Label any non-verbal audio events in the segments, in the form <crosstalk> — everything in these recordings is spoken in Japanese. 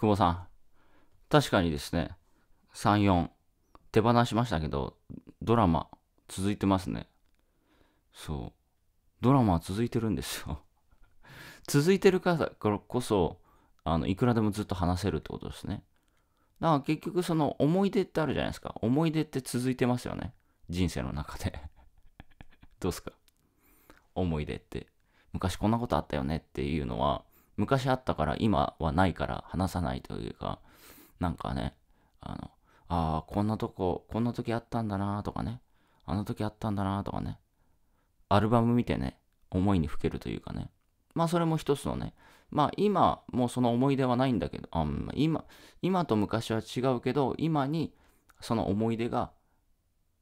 久保さん。確かにですね、3、4、手放しましたけど、ドラマ、続いてますね。そう。ドラマは続いてるんですよ。<laughs> 続いてるからこそ、あの、いくらでもずっと話せるってことですね。だから結局その思い出ってあるじゃないですか。思い出って続いてますよね。人生の中で <laughs> どうすか思い出って。昔こんなことあったよねっていうのは、昔あったから今はないから話さないというか、なんかね、あの、ああ、こんなとこ、こんな時あったんだなとかね、あの時あったんだなとかね、アルバム見てね、思いにふけるというかね、まあそれも一つのね、まあ今もうその思い出はないんだけど、あ今、今と昔は違うけど、今にその思い出が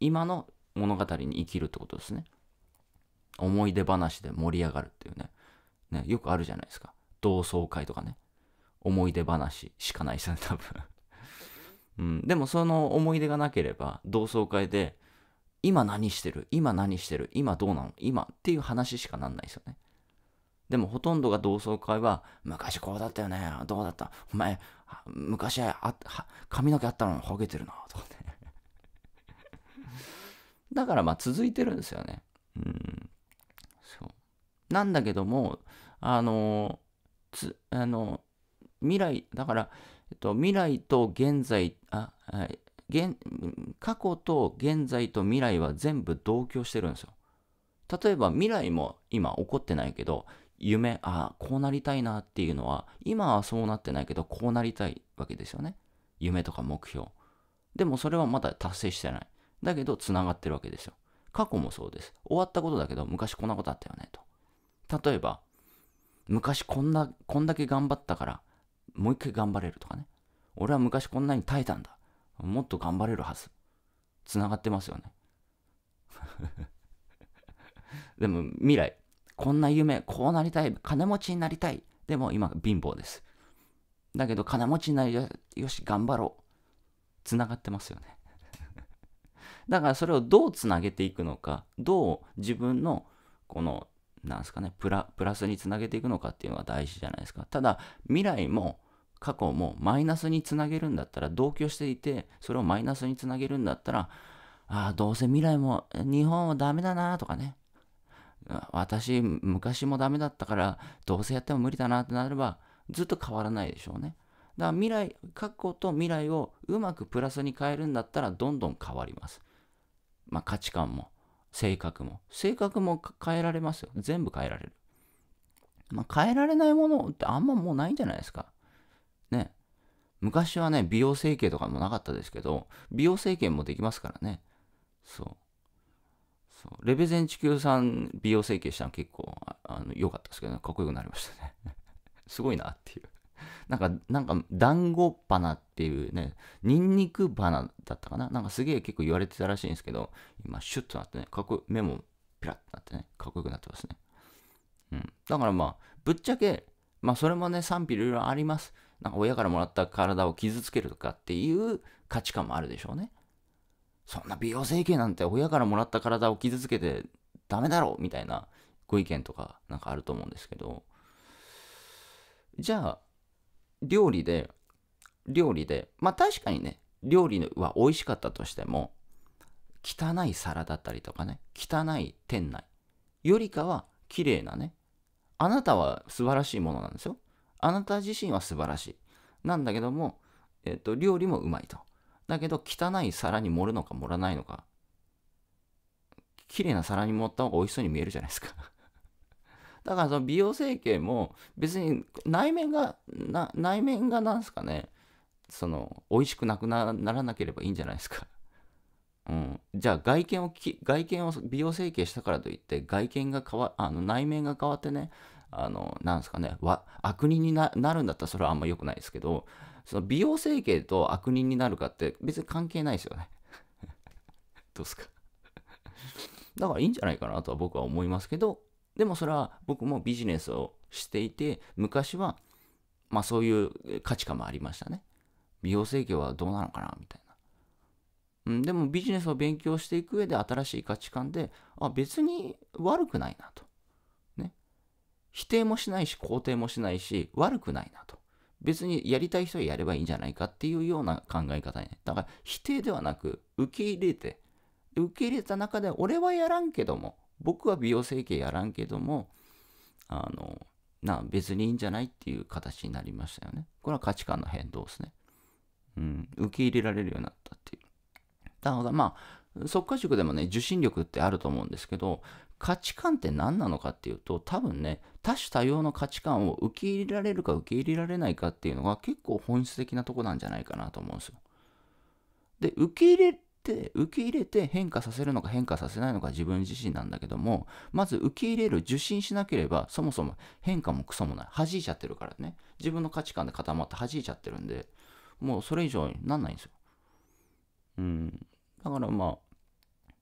今の物語に生きるってことですね。思い出話で盛り上がるっていうね、ねよくあるじゃないですか。同窓会とかね、思い出話しかないですね、多分うん、でもその思い出がなければ、同窓会で、今何してる今何してる今どうなの今っていう話しかなんないですよね。でもほとんどが同窓会は、昔こうだったよね。どうだったお前、昔あ髪の毛あったのにほげてるな。とかね <laughs> だからまあ続いてるんですよね。うん。そう。なんだけども、あのつあの未来だから、えっと、未来と現在あ、はい、現過去と現在と未来は全部同居してるんですよ例えば未来も今起こってないけど夢ああこうなりたいなっていうのは今はそうなってないけどこうなりたいわけですよね夢とか目標でもそれはまだ達成してないだけどつながってるわけですよ過去もそうです終わったことだけど昔こんなことあったよねと例えば昔こんな、こんだけ頑張ったから、もう一回頑張れるとかね。俺は昔こんなに耐えたんだ。もっと頑張れるはず。つながってますよね。<laughs> でも未来、こんな夢、こうなりたい、金持ちになりたい。でも今貧乏です。だけど金持ちになりよし、頑張ろう。つながってますよね。<laughs> だからそれをどうつなげていくのか、どう自分のこのなんすかねプラ、プラスにつなげていくのかっていうのが大事じゃないですか。ただ、未来も過去もマイナスにつなげるんだったら、同居していて、それをマイナスにつなげるんだったら、ああ、どうせ未来も、日本はダメだなとかね。私、昔もダメだったから、どうせやっても無理だなってなれば、ずっと変わらないでしょうね。だから未来、過去と未来をうまくプラスに変えるんだったら、どんどん変わります。まあ価値観も。性格も。性格も変えられますよ。全部変えられる。まあ、変えられないものってあんまもうないんじゃないですか。ね。昔はね、美容整形とかもなかったですけど、美容整形もできますからね。そう。そうレベゼン地球さん美容整形したの結構あの良かったですけどね、かっこよくなりましたね。<laughs> すごいなっていうなんか、なんか、団子花っていうね、ニンニク花だったかななんかすげえ結構言われてたらしいんですけど、今、シュッとなってね、かっこ目もピラッとなってね、かっこよくなってますね。うん。だからまあ、ぶっちゃけ、まあそれもね、賛否いろいろあります。なんか親からもらった体を傷つけるとかっていう価値観もあるでしょうね。そんな美容整形なんて親からもらった体を傷つけてダメだろうみたいなご意見とかなんかあると思うんですけど、じゃあ、料理で、料理で、まあ確かにね、料理は美味しかったとしても、汚い皿だったりとかね、汚い店内よりかは綺麗なね、あなたは素晴らしいものなんですよ。あなた自身は素晴らしい。なんだけども、えっ、と、料理もうまいと。だけど、汚い皿に盛るのか盛らないのか。綺麗な皿に盛った方が美味しそうに見えるじゃないですかだからその美容整形も別に内面がな内面がなんすかねその美味しくなくならなければいいんじゃないですか。<laughs> うん、じゃあ外見を外見を美容整形したからといって外見が変わあの内面が変わってねあのなんですかねわ悪人になるんだったらそれはあんま良くないですけどその美容整形と悪人になるかって別に関係ないですよね <laughs> どうすか <laughs> だからいいんじゃないかなとは僕は思いますけどでもそれは僕もビジネスをしていて、昔は、まあそういう価値観もありましたね。美容整形はどうなのかなみたいな。うん、でもビジネスを勉強していく上で新しい価値観で、あ、別に悪くないなと。ね。否定もしないし、肯定もしないし、悪くないなと。別にやりたい人はやればいいんじゃないかっていうような考え方にね。だから否定ではなく、受け入れて、受け入れた中で、俺はやらんけども、僕は美容整形やらんけども、あの、な別にいいんじゃないっていう形になりましたよね。これは価値観の変動ですね。うん、受け入れられるようになったっていう。だからまあ、即可塾でもね、受信力ってあると思うんですけど、価値観って何なのかっていうと、多分ね、多種多様の価値観を受け入れられるか受け入れられないかっていうのが結構本質的なとこなんじゃないかなと思うんですよ。で、受け入れて受け入れて変化させるのか変化させないのか自分自身なんだけどもまず受け入れる受信しなければそもそも変化もクソもない弾いちゃってるからね自分の価値観で固まって弾いちゃってるんでもうそれ以上になんないんですようんだからまあ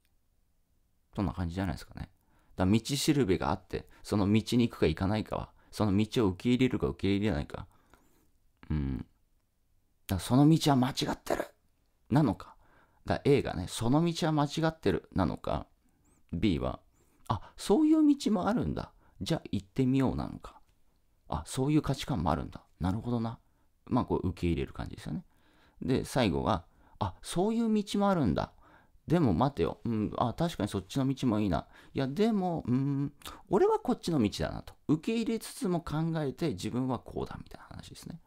そんな感じじゃないですかねだ道しるべがあってその道に行くか行かないかはその道を受け入れるか受け入れないかうんだその道は間違ってるなのかが A がね、その道は間違ってるなのか、B は、あ、そういう道もあるんだ。じゃあ行ってみようなのか。あ、そういう価値観もあるんだ。なるほどな。まあ、こう受け入れる感じですよね。で、最後は、あ、そういう道もあるんだ。でも待てよ。うん、あ、確かにそっちの道もいいな。いや、でも、うん、俺はこっちの道だなと。受け入れつつも考えて自分はこうだみたいな話ですね。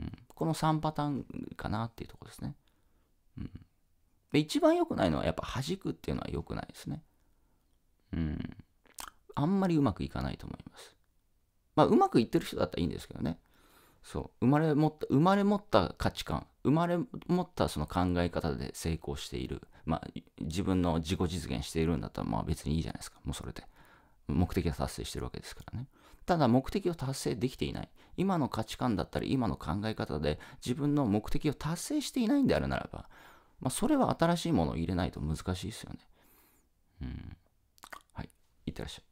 うん、この3パターンかなっていうところですね。で、一番良くないのはやっぱ弾くっていうのは良くないですね。うん。あんまりうまくいかないと思います。まあ、うまくいってる人だったらいいんですけどね。そう。生まれ持った、生まれ持った価値観、生まれ持ったその考え方で成功している。まあ、自分の自己実現しているんだったら、まあ別にいいじゃないですか。もうそれで。目的は達成してるわけですからね。ただ目的を達成できていない。今の価値観だったり、今の考え方で自分の目的を達成していないんであるならば、まあ、それは新しいものを入れないと難しいですよね。うん。はい。いってらっしゃい。